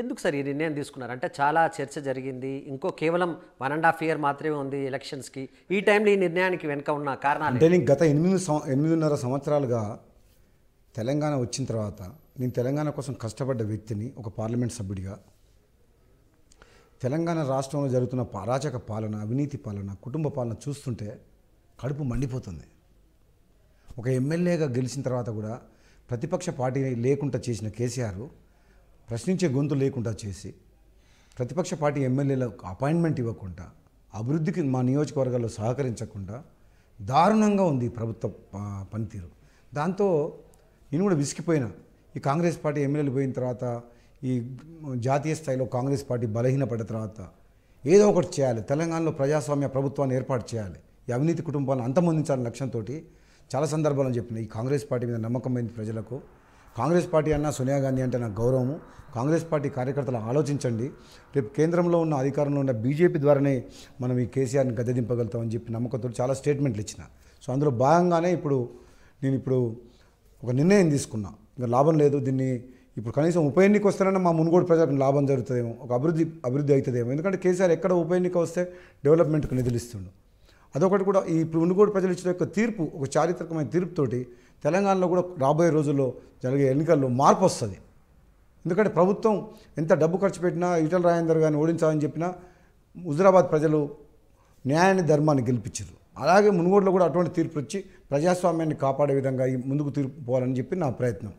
ఎందుకు సార్ ఈ నిర్ణయం తీసుకున్నారు అంటే చాలా చర్చ జరిగింది ఇంకో కేవలం వన్ అండ్ హాఫ్ ఇయర్ మాత్రమే ఉంది ఎలక్షన్స్కి ఈ టైంలో ఈ నిర్ణయానికి వెనుక ఉన్న కారణాలు అంటే నేను గత ఎనిమిది ఎనిమిదిన్నర సంవత్సరాలుగా తెలంగాణ వచ్చిన తర్వాత నేను తెలంగాణ కోసం కష్టపడ్డ వ్యక్తిని ఒక పార్లమెంట్ సభ్యుడిగా తెలంగాణ రాష్ట్రంలో జరుగుతున్న అరాచక పాలన అవినీతి పాలన కుటుంబ పాలన చూస్తుంటే కడుపు మండిపోతుంది ఒక ఎమ్మెల్యేగా గెలిచిన తర్వాత కూడా ప్రతిపక్ష పార్టీ లేకుండా చేసిన కేసీఆర్ ప్రశ్నించే గొంతు లేకుండా చేసి ప్రతిపక్ష పార్టీ ఎమ్మెల్యేలకు అపాయింట్మెంట్ ఇవ్వకుండా అభివృద్ధికి మా నియోజకవర్గాల్లో సహకరించకుండా దారుణంగా ఉంది ప్రభుత్వ పనితీరు దాంతో నేను కూడా విసిగిపోయినా ఈ కాంగ్రెస్ పార్టీ ఎమ్మెల్యేలు పోయిన తర్వాత ఈ జాతీయ స్థాయిలో కాంగ్రెస్ పార్టీ బలహీనపడిన తర్వాత ఏదో ఒకటి చేయాలి తెలంగాణలో ప్రజాస్వామ్య ప్రభుత్వాన్ని ఏర్పాటు చేయాలి ఈ అవినీతి కుటుంబాలను అంతమందించాలని లక్ష్యంతో చాలా సందర్భాలను చెప్పిన ఈ కాంగ్రెస్ పార్టీ మీద నమ్మకమైన ప్రజలకు కాంగ్రెస్ పార్టీ అన్నా సోనియా గాంధీ అంటే నాకు గౌరవము కాంగ్రెస్ పార్టీ కార్యకర్తలు ఆలోచించండి రేపు కేంద్రంలో ఉన్న అధికారంలో ఉన్న బీజేపీ ద్వారానే మనం ఈ కేసీఆర్ని గద్దెదింపగలుగుతామని చెప్పి నమ్మకంతో చాలా స్టేట్మెంట్లు ఇచ్చిన సో అందులో భాగంగానే ఇప్పుడు నేను ఇప్పుడు ఒక నిర్ణయం తీసుకున్నా ఇంకా లాభం లేదు దీన్ని ఇప్పుడు కనీసం ఉప ఎన్నిక వస్తేనే మా మునుగోడు ప్రజలకు లాభం జరుగుతుందేమో ఒక అభివృద్ధి అభివృద్ధి అవుతుందేమో ఎందుకంటే కేసీఆర్ ఎక్కడ ఉప ఎన్నిక వస్తే డెవలప్మెంట్కు నిధులు ఇస్తుండు అదొకటి కూడా ఈ మునుగోడు ప్రజలు ఇచ్చిన యొక్క తీర్పు ఒక చారిత్రకమైన తీర్పుతోటి తెలంగాణలో కూడా రాబోయే రోజుల్లో జరిగే ఎన్నికల్లో మార్పు వస్తుంది ఎందుకంటే ప్రభుత్వం ఎంత డబ్బు ఖర్చు పెట్టినా ఈటల రాజేందర్ గారిని ఓడించాలని చెప్పినా హుజరాబాద్ ప్రజలు న్యాయాన్ని ధర్మాన్ని గెలిపించారు అలాగే మునుగోడులో కూడా అటువంటి తీర్పు వచ్చి ప్రజాస్వామ్యాన్ని కాపాడే విధంగా ముందుకు తీర్పు పోవాలని చెప్పి నా ప్రయత్నం